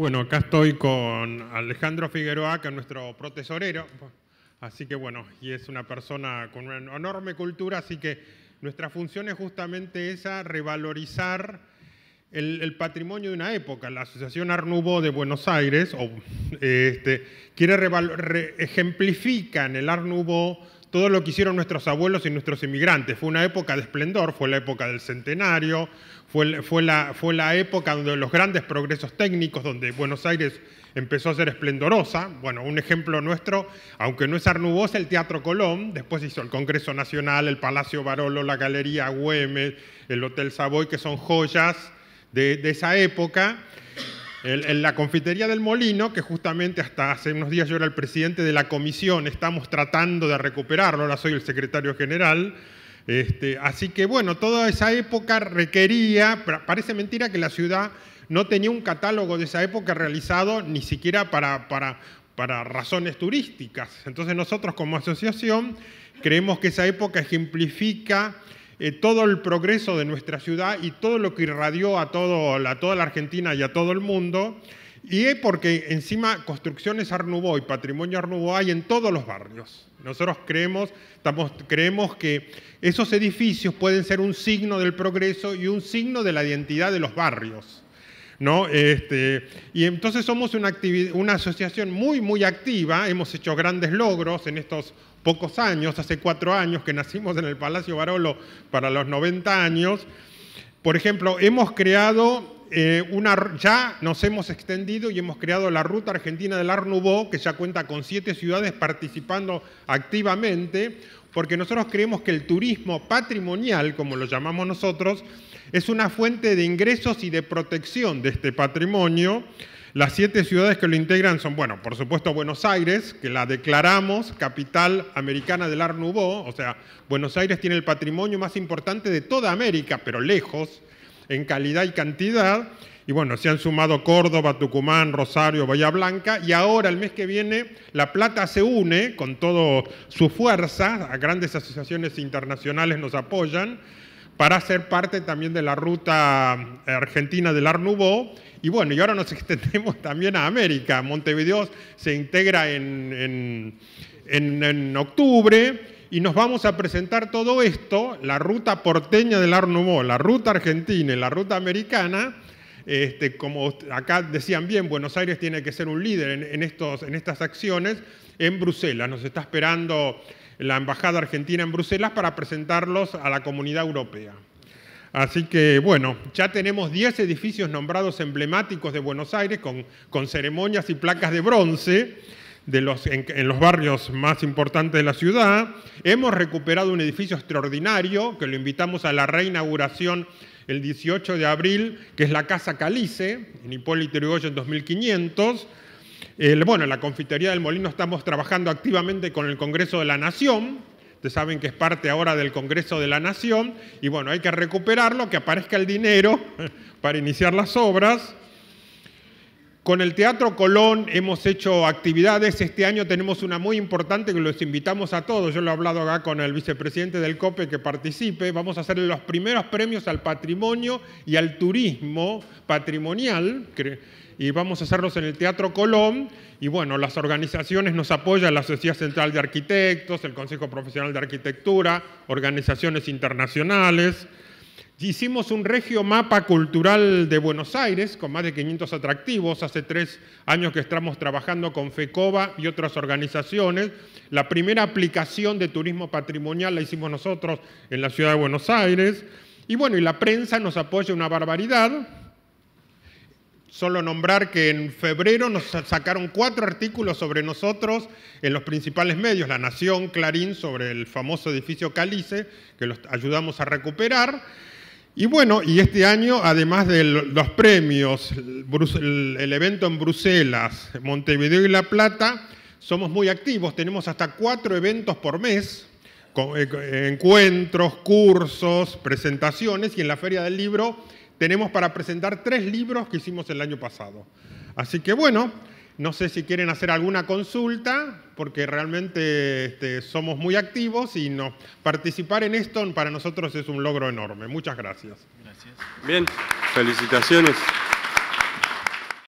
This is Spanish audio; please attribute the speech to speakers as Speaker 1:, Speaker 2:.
Speaker 1: Bueno, acá estoy con Alejandro Figueroa, que es nuestro protesorero. Así que bueno, y es una persona con una enorme cultura, así que nuestra función es justamente esa, revalorizar el, patrimonio de una época. La Asociación Arnubó de Buenos Aires o, este, quiere ejemplifica en el Arnubó todo lo que hicieron nuestros abuelos y nuestros inmigrantes. Fue una época de esplendor, fue la época del centenario, fue, la, época donde los grandes progresos técnicos, donde Buenos Aires empezó a ser esplendorosa. Bueno, un ejemplo nuestro, aunque no es Arnubosa, el Teatro Colón, después hizo el Congreso Nacional, el Palacio Barolo, la Galería Güemes, el Hotel Savoy, que son joyas de esa época en la confitería del Molino, que justamente hasta hace unos días yo era el presidente de la comisión, estamos tratando de recuperarlo, ahora soy el secretario general. Este, así que bueno, toda esa época requería, parece mentira que la ciudad no tenía un catálogo de esa época realizado ni siquiera para, para, para razones turísticas. Entonces nosotros como asociación creemos que esa época ejemplifica eh, todo el progreso de nuestra ciudad y todo lo que irradió a, toda la Argentina y a todo el mundo. Y es porque encima construcciones Arnubó y patrimonio Arnubó hay en todos los barrios. Nosotros creemos, creemos que esos edificios pueden ser un signo del progreso y un signo de la identidad de los barrios. ¿no? Este, y entonces somos una, una asociación muy, muy activa, hemos hecho grandes logros en estos pocos años, hace cuatro años que nacimos en el Palacio Barolo para los 90 años. Por ejemplo, hemos creado eh, ya nos hemos extendido y hemos creado la Ruta Argentina del Arnubó, que ya cuenta con siete ciudades participando activamente, porque nosotros creemos que el turismo patrimonial, como lo llamamos nosotros, es una fuente de ingresos y de protección de este patrimonio. Las siete ciudades que lo integran son, bueno, por supuesto Buenos Aires, que la declaramos capital americana del Art o sea, Buenos Aires tiene el patrimonio más importante de toda América, pero lejos, en calidad y cantidad. Y bueno, se han sumado Córdoba, Tucumán, Rosario, Bahía Blanca y ahora el mes que viene La Plata se une con toda su fuerza, a grandes asociaciones internacionales nos apoyan para ser parte también de la ruta argentina del Arnubó. Y bueno, y ahora nos extendemos también a América. Montevideo se integra en, en octubre y nos vamos a presentar todo esto, la ruta porteña del Nouveau, la ruta argentina y la ruta americana, este, como acá decían bien, Buenos Aires tiene que ser un líder en, estas acciones, en Bruselas. Nos está esperando la Embajada Argentina en Bruselas para presentarlos a la comunidad europea. Así que bueno, ya tenemos 10 edificios nombrados emblemáticos de Buenos Aires con ceremonias y placas de bronce de los, en, los barrios más importantes de la ciudad. Hemos recuperado un edificio extraordinario que lo invitamos a la reinauguración el 18 de abril, que es la Casa Calice, en Hipólito Yrigoyen en 2500. El, bueno, en la Confitería del Molino estamos trabajando activamente con el Congreso de la Nación. Ustedes saben que es parte ahora del Congreso de la Nación. Y bueno, hay que recuperarlo, que aparezca el dinero para iniciar las obras. Con el Teatro Colón hemos hecho actividades. Este año tenemos una muy importante que los invitamos a todos. Yo lo he hablado acá con el vicepresidente del COPE que participe. Vamos a hacer los primeros premios al patrimonio y al turismo patrimonial. Y vamos a hacerlos en el Teatro Colón. Y bueno, las organizaciones nos apoyan, la Sociedad Central de Arquitectos, el Consejo Profesional de Arquitectura, organizaciones internacionales. Hicimos un regio mapa cultural de Buenos Aires con más de 500 atractivos. Hace tres años que estamos trabajando con FECOBA y otras organizaciones. La primera aplicación de turismo patrimonial la hicimos nosotros en la ciudad de Buenos Aires. Y bueno, y la prensa nos apoya una barbaridad. Solo nombrar que en febrero nos sacaron cuatro artículos sobre nosotros en los principales medios, La Nación, Clarín, sobre el famoso edificio Calice, que los ayudamos a recuperar. Y bueno, y este año, además de los premios, el evento en Bruselas, Montevideo y La Plata, somos muy activos, tenemos hasta cuatro eventos por mes, eh, eh, encuentros, cursos, presentaciones, y en la Feria del Libro tenemos para presentar tres libros que hicimos el año pasado. Así que bueno, no sé si quieren hacer alguna consulta, porque realmente este, somos muy activos y participar en esto para nosotros es un logro enorme. Muchas gracias. Gracias. Bien, felicitaciones.